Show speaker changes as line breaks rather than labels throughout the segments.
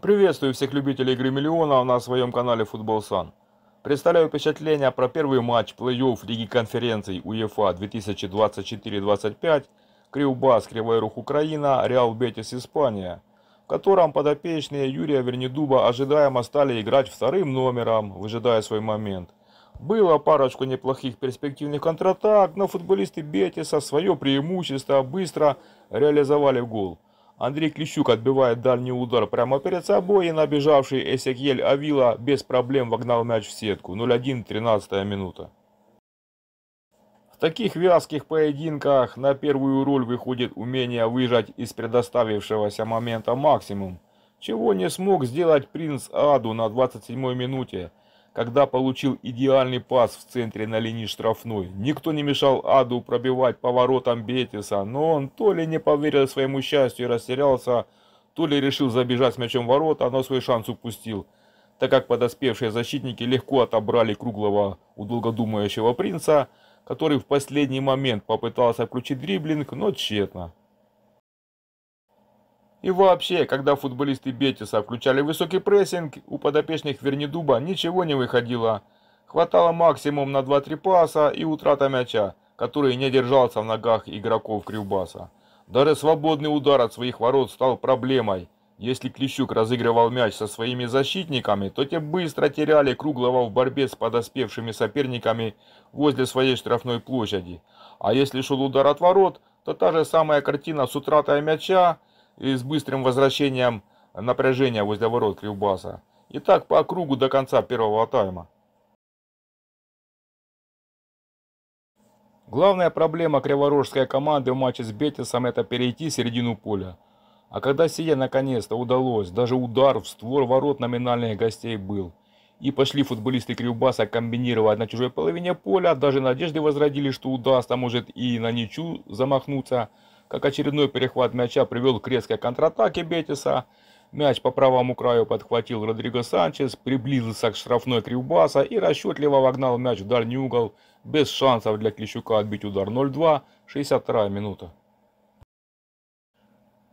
Приветствую всех любителей игры миллиона на своем канале Футбол Сан. Представляю впечатление про первый матч плей-офф Лиги конференций УЕФА 2024-25 Кривбас, Кривой Рух Украина, Реал Бетис Испания, в котором подопечные Юрия Вернедуба ожидаемо стали играть вторым номером, выжидая свой момент. Было парочку неплохих перспективных контратак, но футболисты Бетиса свое преимущество быстро реализовали в гол. Андрей Клещук отбивает дальний удар прямо перед собой, и набежавший Эсекьель Авила без проблем вогнал мяч в сетку. 0-1, 13 минута. В таких вязких поединках на первую роль выходит умение выжать из предоставившегося момента максимум, чего не смог сделать принц Аду на 27-й минуте – когда получил идеальный пас в центре на линии штрафной. Никто не мешал Аду пробивать поворотом Бетиса, но он то ли не поверил своему счастью и растерялся, то ли решил забежать с мячом ворота, но свой шанс упустил, так как подоспевшие защитники легко отобрали круглого у долгодумающего принца, который в последний момент попытался включить дриблинг, но тщетно. И вообще, когда футболисты Бетиса включали высокий прессинг, у подопечных Вернедуба ничего не выходило. Хватало максимум на 2-3 паса и утрата мяча, который не держался в ногах игроков Крюбаса. Даже свободный удар от своих ворот стал проблемой. Если Клещук разыгрывал мяч со своими защитниками, то те быстро теряли Круглого в борьбе с подоспевшими соперниками возле своей штрафной площади. А если шел удар от ворот, то та же самая картина с утратой мяча, и с быстрым возвращением напряжения возле ворот Кривбаса. И так по кругу до конца первого тайма. Главная проблема криворожской команды в матче с Бетисом – это перейти середину поля. А когда сие наконец-то удалось, даже удар в створ ворот номинальных гостей был. И пошли футболисты Кривбаса комбинировать на чужой половине поля, даже надежды возродили, что удастся, может, и на ничью замахнуться – как очередной перехват мяча привел к резкой контратаке Бетиса. Мяч по правому краю подхватил Родриго Санчес, приблизился к штрафной Кривбаса и расчетливо вогнал мяч в дальний угол, без шансов для Клещука отбить удар 0-2, 62 минута.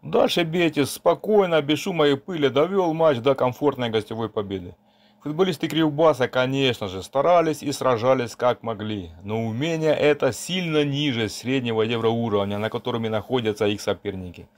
Дальше Бетис спокойно, без шума и пыли довел матч до комфортной гостевой победы. Футболисты Кривбаса, конечно же, старались и сражались как могли, но умение это сильно ниже среднего евроуровня, на котором и находятся их соперники.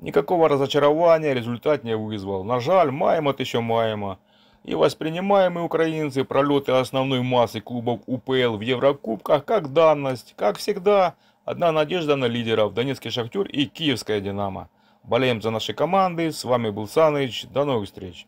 Никакого разочарования результат не вызвал. На жаль, Маймот еще Майма. И воспринимаемые украинцы пролеты основной массы клубов УПЛ в Еврокубках как данность, как всегда, одна надежда на лидеров Донецкий Шахтер и Киевская Динамо. Болеем за наши команды, с вами был Саныч, до новых встреч.